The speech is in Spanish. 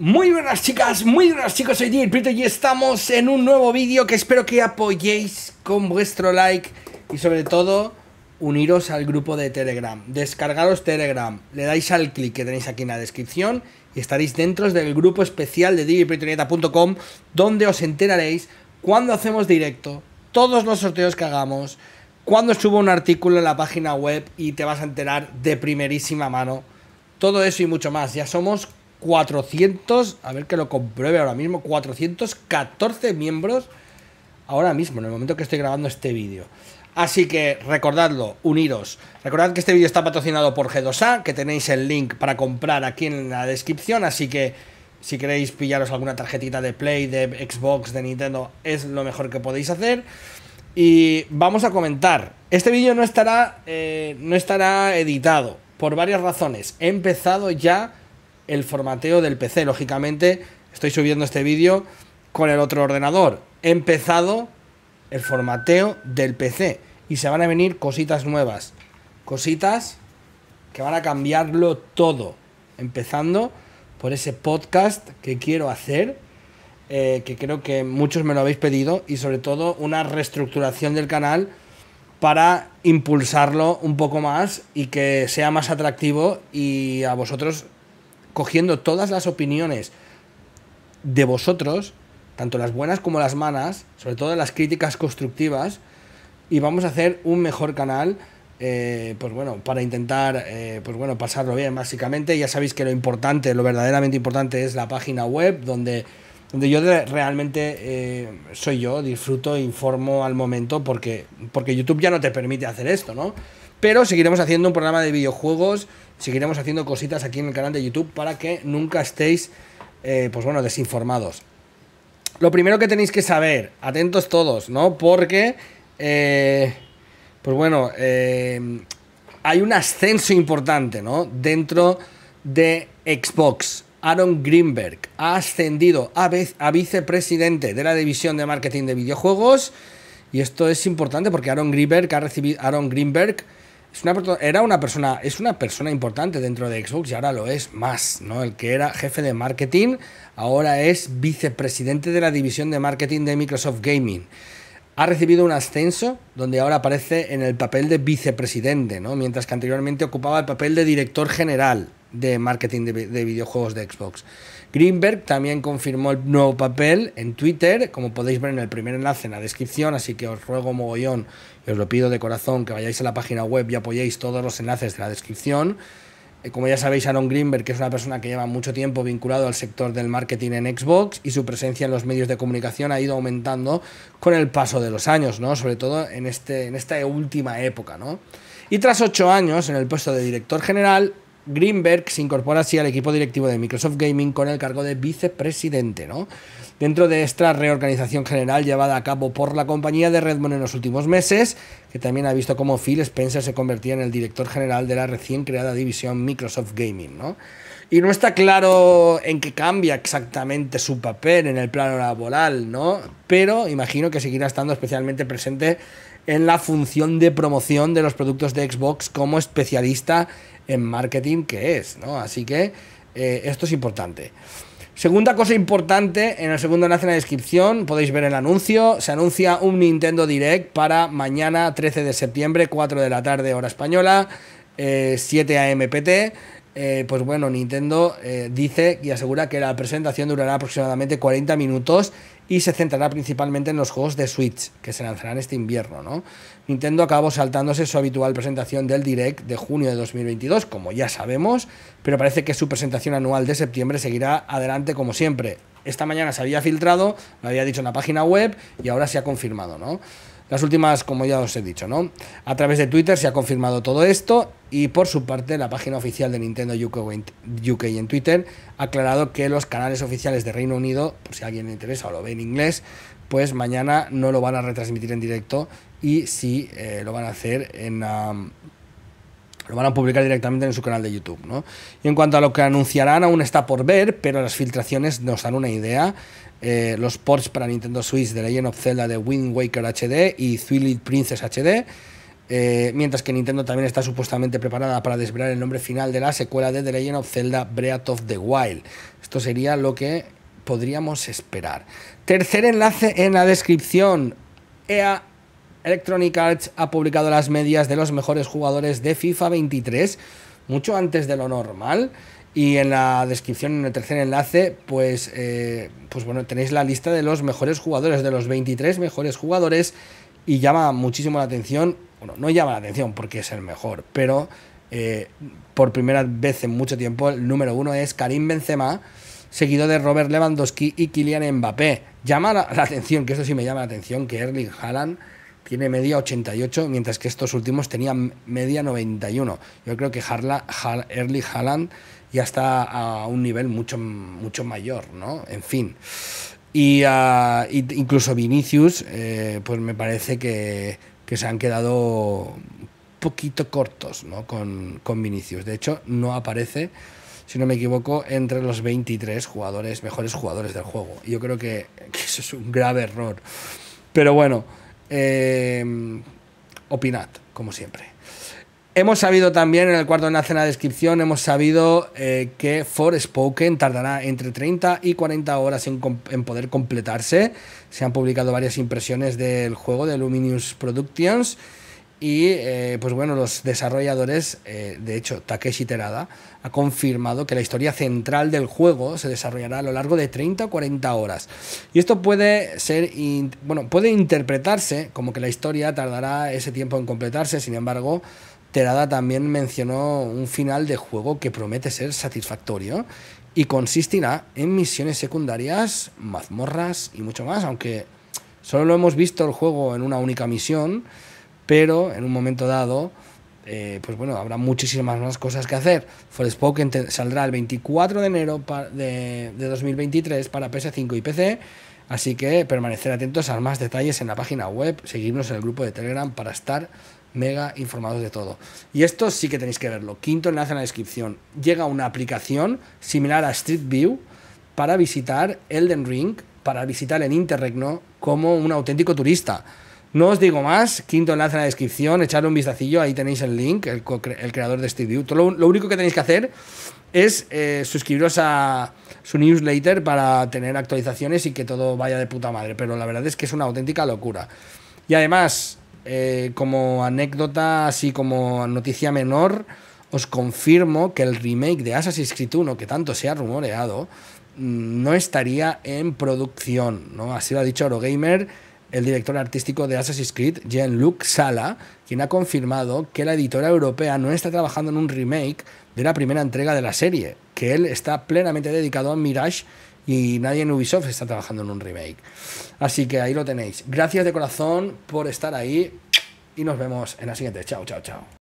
Muy buenas chicas, muy buenas chicos, soy Diego y estamos en un nuevo vídeo que espero que apoyéis con vuestro like y sobre todo uniros al grupo de Telegram, descargaros Telegram, le dais al clic que tenéis aquí en la descripción y estaréis dentro del grupo especial de digiprietonieta.com donde os enteraréis cuando hacemos directo, todos los sorteos que hagamos, cuando subo un artículo en la página web y te vas a enterar de primerísima mano. Todo eso y mucho más. Ya somos 400, a ver que lo compruebe ahora mismo, 414 miembros ahora mismo, en el momento que estoy grabando este vídeo. Así que recordadlo, uniros. Recordad que este vídeo está patrocinado por G2A, que tenéis el link para comprar aquí en la descripción, así que si queréis pillaros alguna tarjetita de Play, de Xbox, de Nintendo, es lo mejor que podéis hacer. Y vamos a comentar. Este vídeo no estará, eh, no estará editado por varias razones. He empezado ya el formateo del PC. Lógicamente, estoy subiendo este vídeo con el otro ordenador. He empezado el formateo del PC y se van a venir cositas nuevas. Cositas que van a cambiarlo todo. Empezando por ese podcast que quiero hacer, eh, que creo que muchos me lo habéis pedido, y sobre todo una reestructuración del canal para impulsarlo un poco más y que sea más atractivo y a vosotros cogiendo todas las opiniones de vosotros, tanto las buenas como las malas, sobre todo las críticas constructivas, y vamos a hacer un mejor canal. Eh, pues bueno, para intentar eh, pues bueno, pasarlo bien básicamente. Ya sabéis que lo importante, lo verdaderamente importante es la página web donde, donde yo realmente eh, soy yo, disfruto, informo al momento porque, porque YouTube ya no te permite hacer esto, ¿no? Pero seguiremos haciendo un programa de videojuegos, seguiremos haciendo cositas aquí en el canal de YouTube para que nunca estéis, eh, pues bueno, desinformados. Lo primero que tenéis que saber, atentos todos, ¿no? Porque, eh, pues bueno, eh, hay un ascenso importante, ¿no? Dentro de Xbox. Aaron Greenberg ha ascendido a, a, vicepresidente de la división de marketing de videojuegos. Y esto es importante porque Aaron Greenberg ha recibido. Aaron Greenberg es una, era una persona, es una persona importante dentro de Xbox y ahora lo es más, ¿no? El que era jefe de marketing ahora es vicepresidente de la división de marketing de Microsoft Gaming. Ha recibido un ascenso donde ahora aparece en el papel de vicepresidente, ¿no? Mientras que anteriormente ocupaba el papel de director general de marketing de, videojuegos de Xbox. Greenberg también confirmó el nuevo papel en Twitter, como podéis ver en el primer enlace en la descripción, así que os ruego mogollón y os lo pido de corazón que vayáis a la página web y apoyéis todos los enlaces de la descripción. Eh, como ya sabéis, Aaron Greenberg, es una persona que lleva mucho tiempo vinculado al sector del marketing en Xbox y su presencia en los medios de comunicación ha ido aumentando con el paso de los años, ¿no? Sobre todo en, este, en esta última época, Y tras ocho años en el puesto de director general, Greenberg se incorpora así al equipo directivo de Microsoft Gaming con el cargo de vicepresidente, ¿no? Dentro de esta reorganización general llevada a cabo por la compañía de Redmond en los últimos meses, que también ha visto cómo Phil Spencer se convertía en el director general de la recién creada división Microsoft Gaming, ¿no? Y no está claro en qué cambia exactamente su papel en el plano laboral, ¿no? Pero imagino que seguirá estando especialmente presente en la función de promoción de los productos de Xbox como especialista en marketing que es, ¿no? Así que eh, esto es importante. Segunda cosa importante, en el segundo enlace en la descripción podéis ver el anuncio. Se anuncia un Nintendo Direct para mañana 13 de septiembre, 4 de la tarde hora española, 7 am PT. Eh, pues bueno, Nintendo eh, dice y asegura que la presentación durará aproximadamente 40 minutos y se centrará principalmente en los juegos de Switch que se lanzarán este invierno, ¿no? Nintendo acabó saltándose su habitual presentación del Direct de junio de 2022, como ya sabemos, pero parece que su presentación anual de septiembre seguirá adelante como siempre. Esta mañana se había filtrado, lo había dicho en la página web y ahora se ha confirmado, ¿no? Las últimas, como ya os he dicho, ¿no? A través de Twitter se ha confirmado todo esto y por su parte la página oficial de Nintendo UK, en Twitter ha aclarado que los canales oficiales de Reino Unido, por si a alguien le interesa o lo ve en inglés, pues mañana no lo van a retransmitir en directo y sí eh, lo van a hacer en... lo van a publicar directamente en su canal de YouTube. ¿no? Y en cuanto a lo que anunciarán, aún está por ver, pero las filtraciones nos dan una idea eh, los ports para Nintendo Switch de Legend of Zelda de Wind Waker HD y Twilight Princess HD. Eh, mientras que Nintendo también está supuestamente preparada para desvelar el nombre final de la secuela de The Legend of Zelda Breath of the Wild. Esto sería lo que podríamos esperar. Tercer enlace en la descripción. EA Electronic Arts ha publicado las medias de los mejores jugadores de FIFA 23, mucho antes de lo normal. Y en la descripción, en el tercer enlace, pues, eh, pues bueno, tenéis la lista de los mejores jugadores, de los 23 mejores jugadores. Y llama muchísimo la atención, bueno, no llama la atención porque es el mejor, pero eh, por primera vez en mucho tiempo, el número uno es Karim Benzema, seguido de Robert Lewandowski y Kylian Mbappé. Llama la atención, que esto sí me llama la atención, que Erling Haaland tiene media 88, mientras que estos últimos tenían media 91. Yo creo que Harla, Haaland ya está a un nivel mucho, mucho mayor, ¿no? En fin. Y ah, incluso Vinicius, eh, pues me parece que, se han quedado poquito cortos ¿no? con, con Vinicius. De hecho, no aparece, si no me equivoco, entre los 23 jugadores, mejores jugadores del juego. Yo creo que eso es un grave error. Pero bueno, Em, opinad, como siempre. Hemos sabido también, en el cuarto enlace en la descripción, hemos sabido eh, que Forspoken tardará entre 30 y 40 horas en, en, poder completarse. Se han publicado varias impresiones del juego de Luminous Productions y eh, pues bueno, los desarrolladores, eh, de hecho Takeshi Terada, ha confirmado que la historia central del juego se desarrollará a lo largo de 30 o 40 horas. Y esto puede ser, bueno, puede interpretarse como que la historia tardará ese tiempo en completarse, sin embargo, Terada también mencionó un final de juego que promete ser satisfactorio y consistirá en misiones secundarias, mazmorras y mucho más, aunque solo lo hemos visto el juego en una única misión pero en un momento dado, eh, pues bueno, habrá muchísimas más cosas que hacer. Forspoken saldrá el 24 de enero de, 2023 para PS5 y PC. Así que permanecer atentos a más detalles en la página web, seguirnos en el grupo de Telegram para estar mega informados de todo. Y esto sí que tenéis que verlo. Quinto enlace en la descripción. Llega una aplicación similar a Street View para visitar Elden Ring, para visitar el Interregno como un auténtico turista. No os digo más, quinto enlace en la descripción, Echar un vistacillo, ahí tenéis el link, el, creador de este Lo, único que tenéis que hacer es eh, suscribiros a su newsletter para tener actualizaciones y que todo vaya de puta madre, pero la verdad es que es una auténtica locura. Y además, eh, como anécdota, así como noticia menor, os confirmo que el remake de Assassin's Creed 1, que tanto se ha rumoreado, mm, no estaría en producción, ¿no? Así lo ha dicho Orogamer el director artístico de Assassin's Creed, Jean-Luc Sala, quien ha confirmado que la editora europea no está trabajando en un remake de la primera entrega de la serie, que él está plenamente dedicado a Mirage y nadie en Ubisoft está trabajando en un remake. Así que ahí lo tenéis. Gracias de corazón por estar ahí y nos vemos en la siguiente. Chao, chao, chao.